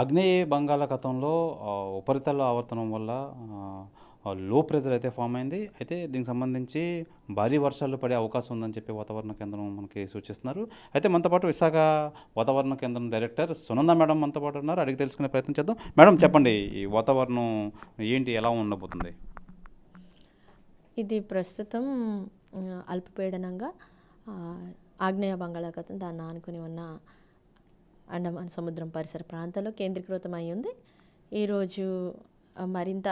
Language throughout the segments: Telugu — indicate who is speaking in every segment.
Speaker 1: అగ్నేయ బంగాళాఖాతంలో ఉపరితల ఆవర్తనం వల్ల లో ప్రెజర్ అయితే ఫామ్ అయింది అయితే దీనికి సంబంధించి భారీ వర్షాలు పడే అవకాశం ఉందని చెప్పి వాతావరణ కేంద్రం మనకి సూచిస్తున్నారు అయితే మనతో పాటు విశాఖ వాతావరణ కేంద్రం డైరెక్టర్ సునంద మేడం మనతో పాటు ఉన్నారు అడిగి తెలుసుకునే ప్రయత్నం చేద్దాం మేడం చెప్పండి ఈ వాతావరణం ఏంటి ఎలా ఉండబోతుంది
Speaker 2: ఇది ప్రస్తుతం అల్పపీడనంగా ఆగ్నేయ బంగాళాఖాతం దాన్ని ఆనుకుని ఉన్న అండమాన్ సముద్రం పరిసర ప్రాంతంలో కేంద్రీకృతమై ఉంది ఈరోజు మరింత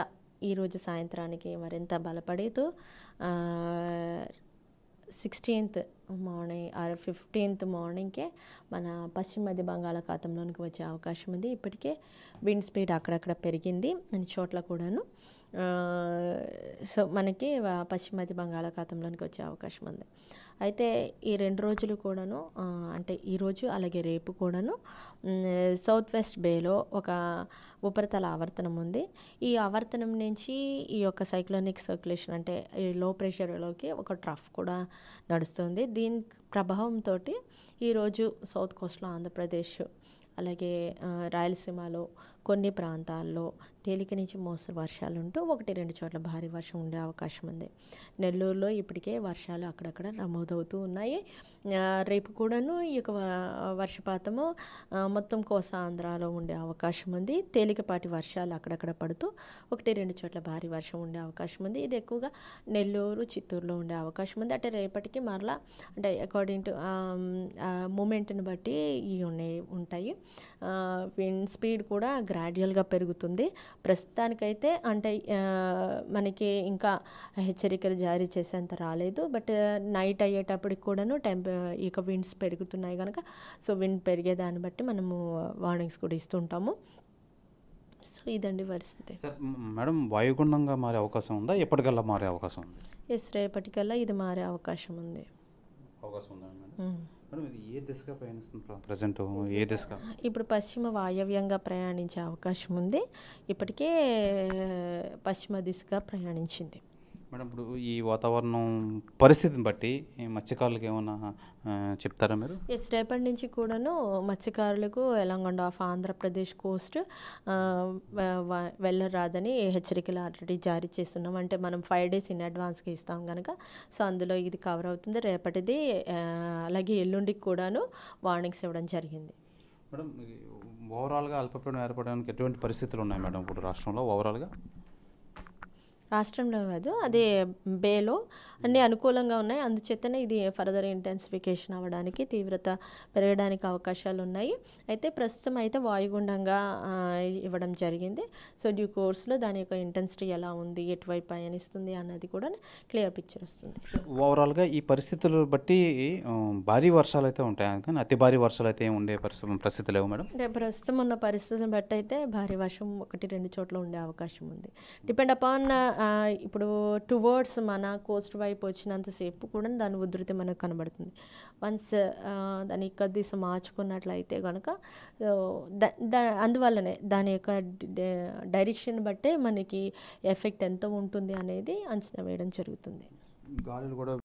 Speaker 2: ఈరోజు సాయంత్రానికి మరింత బలపడుతూ సిక్స్టీన్త్ మార్నింగ్ ఆర్ ఫిఫ్టీన్త్ మార్నింగ్కే మన పశ్చిమ మధ్య బంగాళాఖాతంలోనికి వచ్చే అవకాశం ఉంది ఇప్పటికే విండ్ స్పీడ్ అక్కడక్కడ పెరిగింది అన్ని చోట్ల కూడాను సో మనకి పశ్చిమాది బంగాళాఖాతంలోనికి వచ్చే అవకాశం ఉంది అయితే ఈ రెండు రోజులు కూడాను అంటే ఈరోజు అలాగే రేపు కూడాను సౌత్ వెస్ట్ బేలో ఒక ఉపరితల ఆవర్తనం ఉంది ఈ ఆవర్తనం నుంచి ఈ యొక్క సైక్లోనిక్ సర్క్యులేషన్ అంటే ఈ లో ప్రెషర్లోకి ఒక ట్రఫ్ కూడా నడుస్తుంది దీని ప్రభావంతో ఈరోజు సౌత్ కోస్ట్లో ఆంధ్రప్రదేశ్ అలాగే రాయలసీమలో కొన్ని ప్రాంతాల్లో తేలిక నుంచి మోస్తరు వర్షాలు ఉంటూ ఒకటి రెండు చోట్ల భారీ వర్షం ఉండే అవకాశం ఉంది నెల్లూరులో ఇప్పటికే వర్షాలు అక్కడక్కడ నమోదవుతూ ఉన్నాయి రేపు కూడాను ఈ యొక్క వర్షపాతము మొత్తం ఆంధ్రాలో ఉండే అవకాశం ఉంది తేలికపాటి వర్షాలు అక్కడక్కడ పడుతూ ఒకటి రెండు చోట్ల భారీ వర్షం ఉండే అవకాశం ఉంది ఇది ఎక్కువగా నెల్లూరు చిత్తూరులో ఉండే అవకాశం ఉంది అంటే రేపటికి మరలా అంటే అకార్డింగ్ టు మూమెంట్ని బట్టి ఇవి ఉన్నాయి ఉంటాయి విండ్ స్పీడ్ కూడా గ్రా గ్రాడ్యువల్గా పెరుగుతుంది ప్రస్తుతానికైతే అంటే మనకి ఇంకా హెచ్చరికలు జారీ చేసేంత రాలేదు బట్ నైట్ అయ్యేటప్పటికి కూడాను టెంప ఇక విండ్స్ పెరుగుతున్నాయి కనుక సో విండ్ పెరిగేదాన్ని బట్టి మనము వార్నింగ్స్ కూడా ఇస్తుంటాము సో ఇదండి పరిస్థితి
Speaker 1: మేడం వాయుగుండంగా మారే అవకాశం ఉందా ఎప్పటికల్లా మారే అవకాశం ఉంది
Speaker 2: ఎస్ రేపటికల్లా ఇది మారే అవకాశం ఉంది
Speaker 1: అవకాశం ఉందా ప్రజెంట్ ఏ
Speaker 2: ఇప్పుడు పశ్చిమ వాయవ్యంగా ప్రయాణించే అవకాశం ఉంది ఇప్పటికే పశ్చిమ దిశగా ప్రయాణించింది
Speaker 1: మేడం ఇప్పుడు ఈ వాతావరణం పరిస్థితిని బట్టి మత్స్యకారులకు ఏమైనా చెప్తారా మీరు
Speaker 2: ఎస్ రేపటి నుంచి కూడాను మత్స్యకారులకు ఎలంగొండ ఆఫ్ ఆంధ్రప్రదేశ్ కోస్ట్ వెళ్ళరాదని హెచ్చరికలు ఆల్రెడీ జారీ చేస్తున్నాం అంటే మనం ఫైవ్ డేస్ ఇన్ అడ్వాన్స్గా ఇస్తాం కనుక సో అందులో ఇది కవర్ అవుతుంది రేపటిది అలాగే ఎల్లుండికి కూడాను వార్నింగ్స్ ఇవ్వడం జరిగింది
Speaker 1: మేడం ఓవరాల్గా అల్పపీడనం ఏర్పడడానికి ఎటువంటి పరిస్థితులు ఉన్నాయి మేడం ఇప్పుడు రాష్ట్రంలో ఓవరాల్గా
Speaker 2: రాష్ట్రంలో కాదు అదే బేలో అన్నీ అనుకూలంగా ఉన్నాయి అందుచేతనే ఇది ఫర్దర్ ఇంటెన్సిఫికేషన్ అవ్వడానికి తీవ్రత పెరగడానికి అవకాశాలు ఉన్నాయి అయితే ప్రస్తుతం అయితే వాయుగుండంగా ఇవ్వడం జరిగింది సో డ్యూ కోర్స్లో దాని యొక్క ఇంటెన్సిటీ ఎలా ఉంది ఎటువైపు పయనిస్తుంది అన్నది కూడా క్లియర్ పిక్చర్ వస్తుంది
Speaker 1: ఓవరాల్గా ఈ పరిస్థితులు బట్టి భారీ వర్షాలు అయితే ఉంటాయి కానీ అతి భారీ వర్షాలు అయితే ఉండే పరిస్థితులు పరిస్థితి లేవు మేడం
Speaker 2: అంటే ప్రస్తుతం ఉన్న పరిస్థితులను బట్టి అయితే భారీ వర్షం ఒకటి రెండు చోట్ల ఉండే అవకాశం ఉంది డిపెండ్ అపాన్ ఇప్పుడు టువర్డ్స్ మన కోస్ట్ వైపు వచ్చినంతసేపు కూడా దాని ఉధృతి మనకు కనబడుతుంది వన్స్ దాని దిశ మార్చుకున్నట్లయితే కనుక అందువల్లనే దాని యొక్క డైరెక్షన్ బట్టే మనకి ఎఫెక్ట్ ఎంత ఉంటుంది అనేది అంచనా వేయడం జరుగుతుంది
Speaker 1: గాలి కూడా